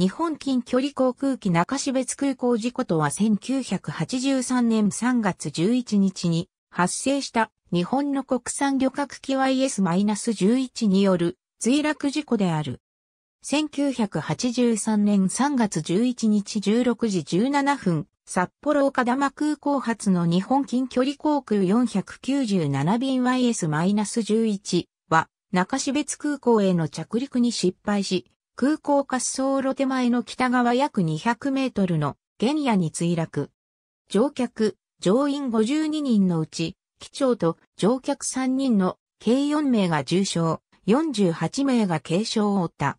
日本近距離航空機中標津空港事故とは1983年3月11日に発生した日本の国産旅客機 YS-11 による墜落事故である。1983年3月11日16時17分、札幌岡玉空港発の日本近距離航空497便 YS-11 は中標津空港への着陸に失敗し、空港滑走路手前の北側約200メートルの原野に墜落。乗客、乗員52人のうち、機長と乗客3人の計4名が重傷、48名が軽傷を負った。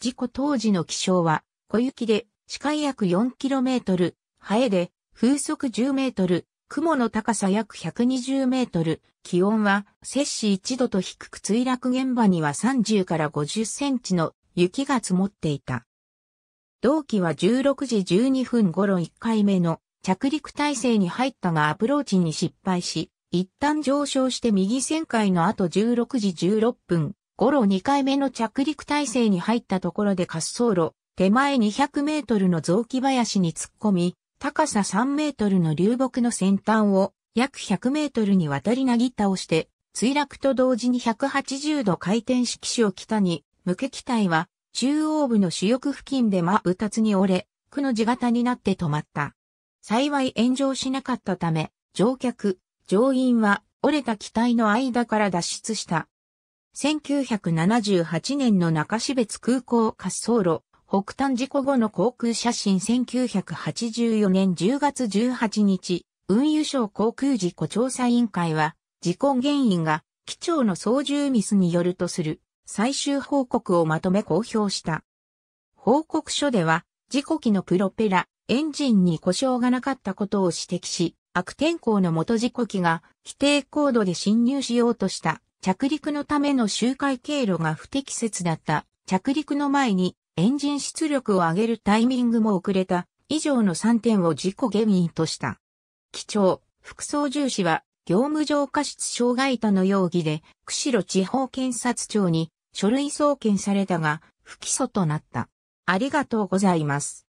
事故当時の気象は、小雪で、視界約4トル、晴れで、風速1 0ル、雲の高さ約1 2 0ル、気温は、摂氏1度と低く墜落現場には30から50センチの雪が積もっていた。同期は16時12分頃1回目の着陸体制に入ったがアプローチに失敗し、一旦上昇して右旋回の後16時16分頃2回目の着陸体制に入ったところで滑走路、手前200メートルの雑木林に突っ込み、高さ3メートルの流木の先端を約100メートルにわたりなぎ倒して、墜落と同時に180度回転式種を北に無機体は中央部の主翼付近で真二つに折れ、区の字型になって止まった。幸い炎上しなかったため、乗客、乗員は折れた機体の間から脱出した。1978年の中標津空港滑走路、北端事故後の航空写真1984年10月18日、運輸省航空事故調査委員会は、事故原因が機長の操縦ミスによるとする最終報告をまとめ公表した。報告書では、事故機のプロペラ、エンジンに故障がなかったことを指摘し、悪天候の元事故機が規定高度で侵入しようとした着陸のための周回経路が不適切だった。着陸の前にエンジン出力を上げるタイミングも遅れた。以上の3点を事故原因とした。機長、副操縦士は業務上過失傷害との容疑で、釧路地方検察庁に書類送検されたが、不起訴となった。ありがとうございます。